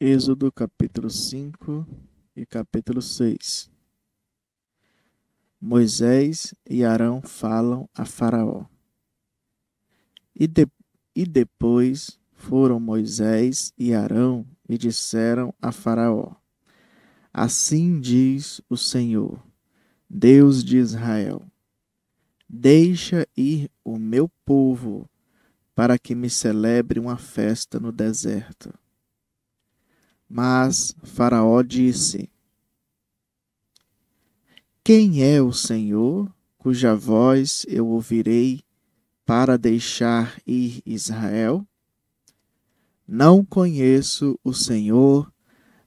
Êxodo capítulo 5 e capítulo 6. Moisés e Arão falam a Faraó. E, de, e depois foram Moisés e Arão e disseram a Faraó: Assim diz o Senhor, Deus de Israel: Deixa ir o meu povo para que me celebre uma festa no deserto mas Faraó disse: Quem é o Senhor cuja voz eu ouvirei para deixar ir Israel? Não conheço o Senhor,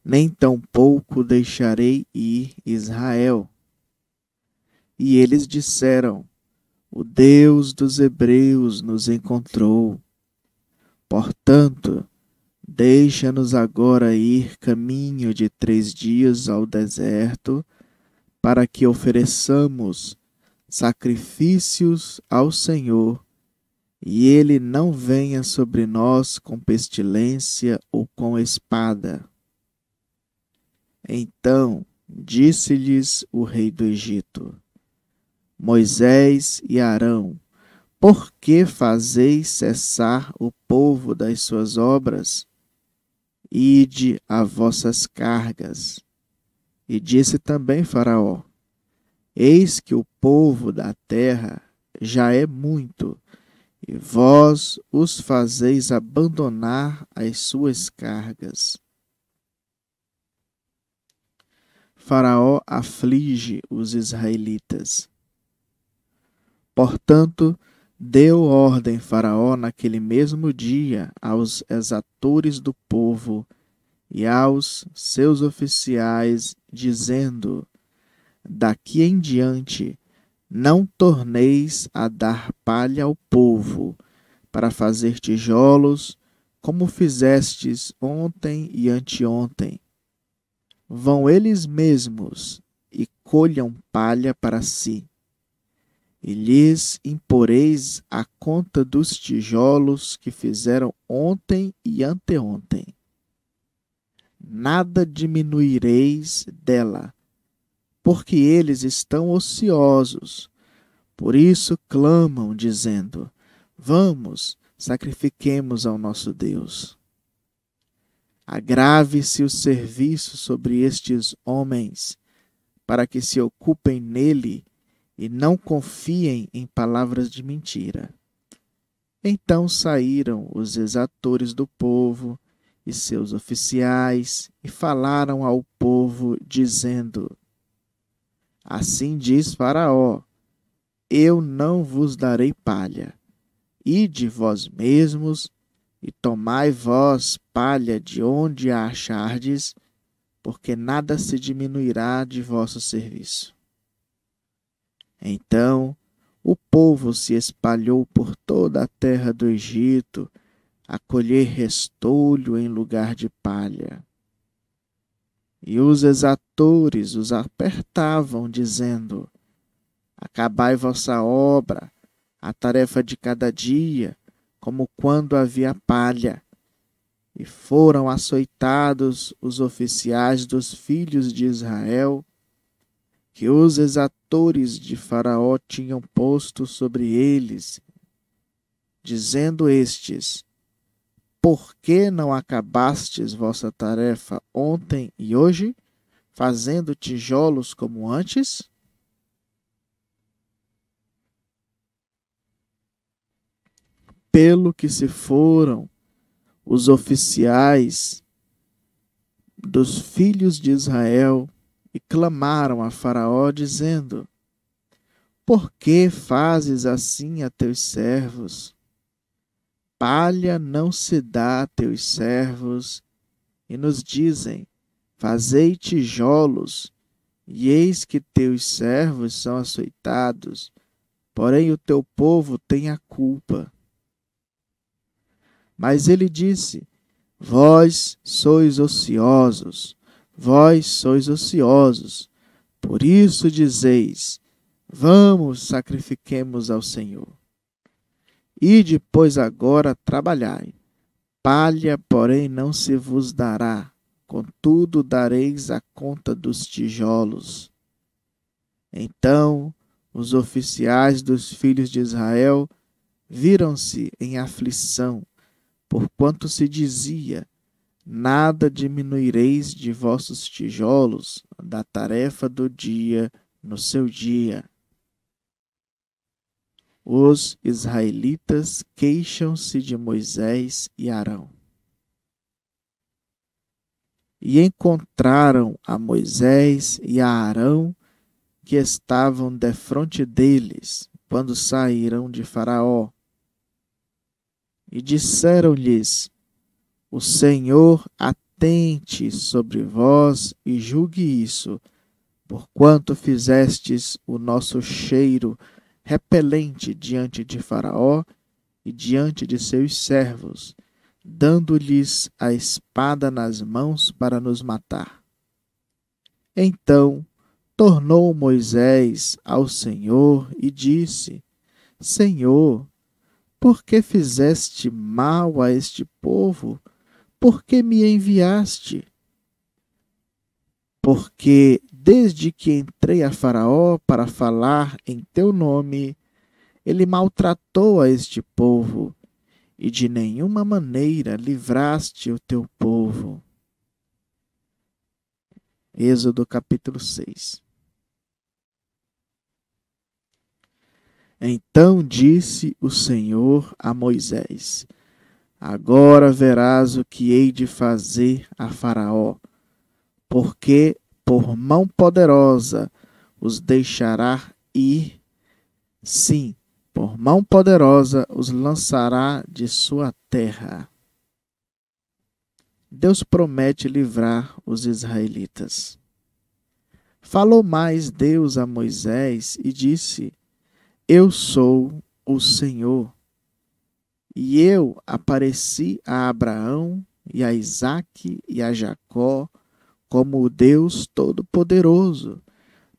nem tampouco deixarei ir Israel. E eles disseram: O Deus dos Hebreus nos encontrou. Portanto, Deixa-nos agora ir caminho de três dias ao deserto, para que ofereçamos sacrifícios ao Senhor, e ele não venha sobre nós com pestilência ou com espada. Então disse-lhes o rei do Egito: Moisés e Arão, por que fazeis cessar o povo das suas obras? Ide a vossas cargas. E disse também Faraó: Eis que o povo da terra já é muito, e vós os fazeis abandonar as suas cargas. Faraó aflige os israelitas. Portanto, deu ordem Faraó naquele mesmo dia aos exatores do povo e aos seus oficiais, dizendo: Daqui em diante não torneis a dar palha ao povo, para fazer tijolos, como fizestes ontem e anteontem. Vão eles mesmos e colham palha para si e lhes imporeis a conta dos tijolos que fizeram ontem e anteontem. Nada diminuireis dela, porque eles estão ociosos. Por isso clamam, dizendo: Vamos, sacrifiquemos ao nosso Deus. Agrave-se o serviço sobre estes homens, para que se ocupem nele e não confiem em palavras de mentira. Então saíram os exatores do povo e seus oficiais e falaram ao povo, dizendo: Assim diz Faraó: Eu não vos darei palha. Ide vós mesmos e tomai vós palha de onde a achardes, porque nada se diminuirá de vosso serviço. Então o povo se espalhou por toda a terra do Egito, a colher restolho em lugar de palha. E os exatores os apertavam, dizendo: Acabai vossa obra, a tarefa de cada dia, como quando havia palha. E foram açoitados os oficiais dos filhos de Israel, que os exatores benfeitores de Faraó tinham posto sobre eles, dizendo estes: Por que não acabastes vossa tarefa ontem e hoje, fazendo tijolos como antes? Pelo que se foram os oficiais dos filhos de Israel e clamaram a Faraó, dizendo: Por que fazes assim a teus servos? Palha não se dá a teus servos, e nos dizem: Fazei tijolos, e eis que teus servos são açoitados, porém o teu povo tem a culpa. Mas ele disse: Vós sois ociosos vós sois ociosos. Por isso dizeis: Vamos, sacrifiquemos ao Senhor. E depois agora trabalhai. Palha, porém, não se vos dará, contudo dareis a conta dos tijolos. Então os oficiais dos filhos de Israel viram-se em aflição, porquanto se dizia: nada diminuireis de vossos tijolos da tarefa do dia no seu dia. Os israelitas queixam-se de Moisés e Arão. E encontraram a Moisés e a Arão que estavam defronte deles quando saíram de Faraó. E disseram-lhes: o Senhor atente sobre vós e julgue isso, porquanto fizestes o nosso cheiro repelente diante de Faraó e diante de seus servos, dando-lhes a espada nas mãos para nos matar. Então tornou Moisés ao Senhor e disse: Senhor, por que fizeste mal a este povo? porque me enviaste. Porque desde que entrei a Faraó para falar em teu nome, ele maltratou a este povo, e de nenhuma maneira livraste o teu povo. Êxodo capítulo 6 Então disse o Senhor a Moisés: Agora verás o que hei de fazer a Faraó, porque por mão poderosa os deixará ir. Sim, por mão poderosa os lançará de sua terra. Deus promete livrar os israelitas. Falou mais Deus a Moisés e disse: Eu sou o Senhor e eu apareci a Abraão e a Isaque e a Jacó como o Deus Todo-Poderoso,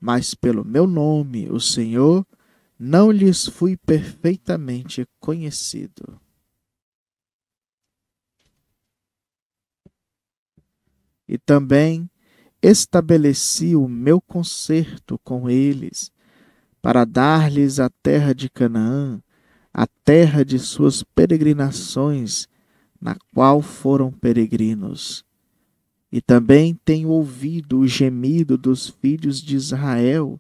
mas pelo meu nome, o Senhor, não lhes fui perfeitamente conhecido. E também estabeleci o meu concerto com eles, para dar-lhes a terra de Canaã, a terra de suas peregrinações, na qual foram peregrinos. E também tenho ouvido o gemido dos filhos de Israel,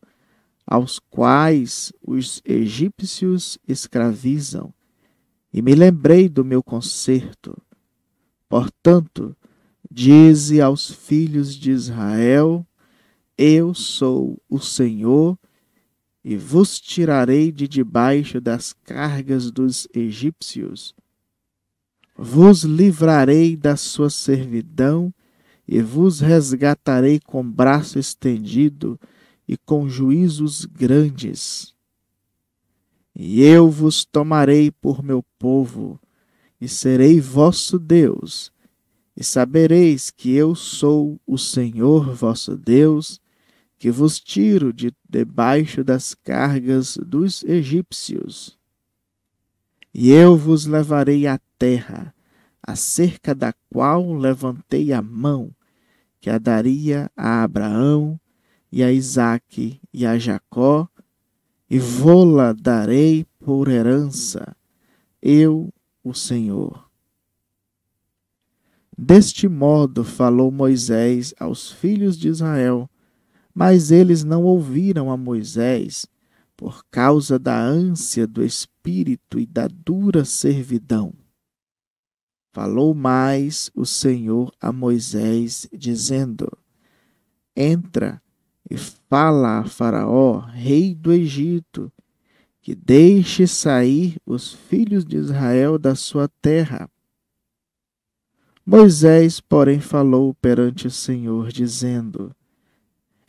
aos quais os egípcios escravizam, e me lembrei do meu concerto. Portanto, dize aos filhos de Israel: Eu sou o Senhor e vos tirarei de debaixo das cargas dos egípcios. Vos livrarei da sua servidão e vos resgatarei com braço estendido e com juízos grandes. E eu vos tomarei por meu povo, e serei vosso Deus, e sabereis que eu sou o Senhor vosso Deus, que vos tiro de debaixo das cargas dos egípcios. E eu vos levarei à terra, acerca da qual levantei a mão, que a daria a Abraão, e a Isaque, e a Jacó, e vô-la darei por herança, eu, o Senhor. Deste modo falou Moisés aos filhos de Israel, mas eles não ouviram a Moisés por causa da ânsia do espírito e da dura servidão. Falou mais o Senhor a Moisés, dizendo: Entra e fala a Faraó, rei do Egito, que deixe sair os filhos de Israel da sua terra. Moisés, porém, falou perante o Senhor, dizendo: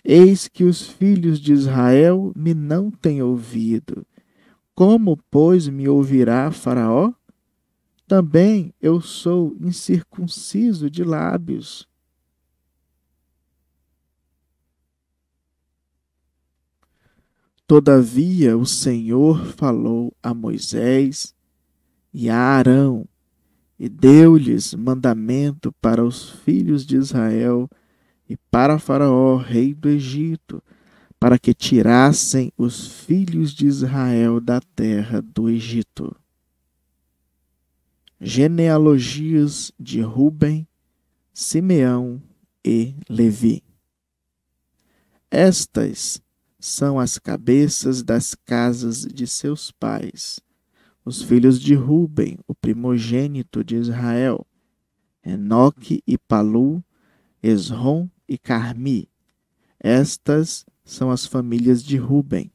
Eis que os filhos de Israel me não têm ouvido. Como, pois, me ouvirá Faraó? Também eu sou incircunciso de lábios. Todavia o Senhor falou a Moisés e a Arão, e deu-lhes mandamento para os filhos de Israel e para Faraó, rei do Egito, para que tirassem os filhos de Israel da terra do Egito. Genealogias de Ruben, Simeão e Levi. Estas são as cabeças das casas de seus pais, os filhos de Ruben, o primogênito de Israel, Enoque e Palu, Esrom e Carmi. Estas são as famílias de Ruben.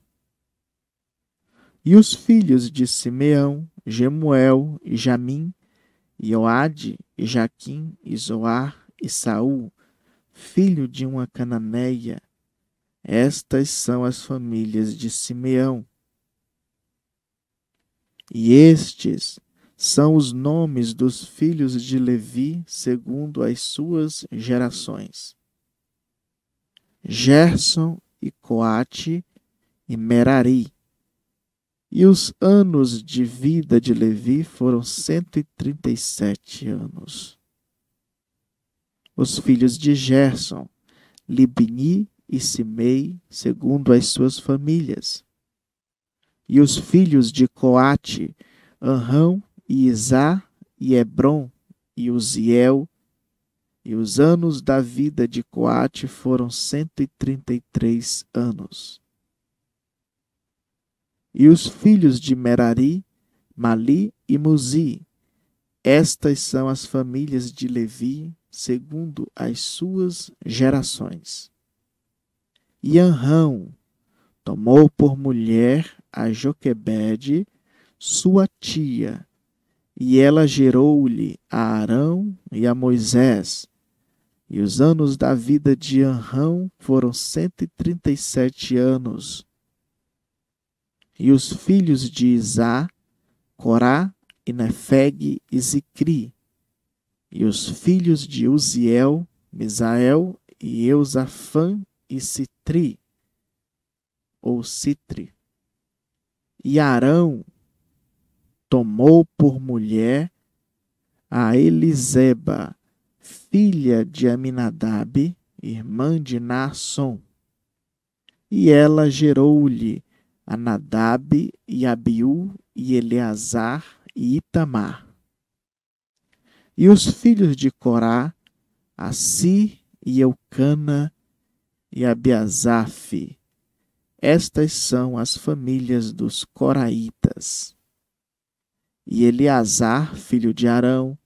E os filhos de Simeão, Gemuel e Jamim, Ioade e Jaquim e Zoar e Saul, filho de uma cananeia. Estas são as famílias de Simeão. E estes são os nomes dos filhos de Levi, segundo as suas gerações. Gerson e Coate e Merari. E os anos de vida de Levi foram 137 anos. Os filhos de Gerson, Libni e Simei, segundo as suas famílias. E os filhos de Coate, Anrão e Isá e Hebron e Uziel e os anos da vida de Coate foram 133 anos. E os filhos de Merari, Mali e Muzi. Estas são as famílias de Levi, segundo as suas gerações. E Anrão tomou por mulher a Joquebede, sua tia, e ela gerou-lhe a Arão e a Moisés, e os anos da vida de Anrão foram cento e e sete anos. E os filhos de Isá, Corá, e e Zicri. E os filhos de Uziel, Misael e Eusafã e Citri, ou Citri. E Arão tomou por mulher a Eliseba, filha de Aminadab, irmã de Naasson. E ela gerou-lhe Anadab e Abiú e Eleazar e Itamar. E os filhos de Corá, Assi e Eucana e Abiazafe. Estas são as famílias dos coraitas. E Eleazar, filho de Arão,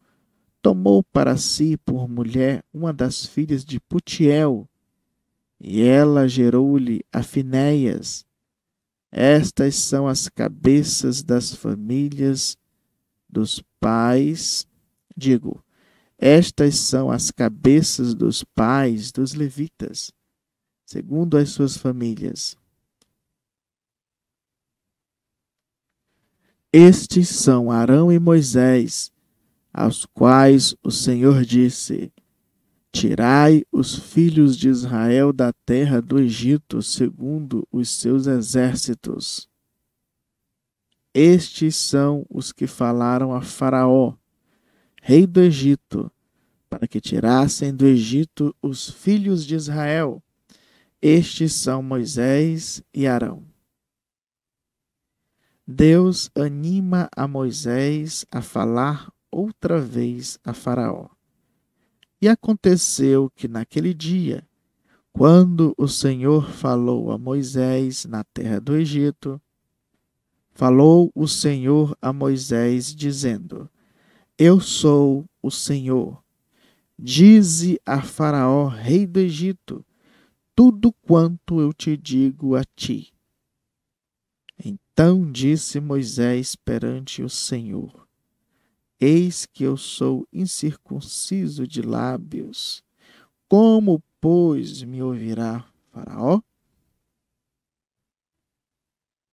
tomou para si por mulher uma das filhas de Putiel, e ela gerou-lhe a Finéias. Estas são as cabeças das famílias dos pais, digo, estas são as cabeças dos pais dos levitas, segundo as suas famílias. Estes são Arão e Moisés, aos quais o Senhor disse: Tirai os filhos de Israel da terra do Egito, segundo os seus exércitos. Estes são os que falaram a Faraó, rei do Egito, para que tirassem do Egito os filhos de Israel. Estes são Moisés e Arão. Deus anima a Moisés a falar outra vez a Faraó. E aconteceu que naquele dia, quando o Senhor falou a Moisés na terra do Egito, falou o Senhor a Moisés, dizendo: Eu sou o Senhor. Dize a Faraó, rei do Egito, tudo quanto eu te digo a ti. Então disse Moisés perante o Senhor: Eis que eu sou incircunciso de lábios. Como, pois, me ouvirá Faraó?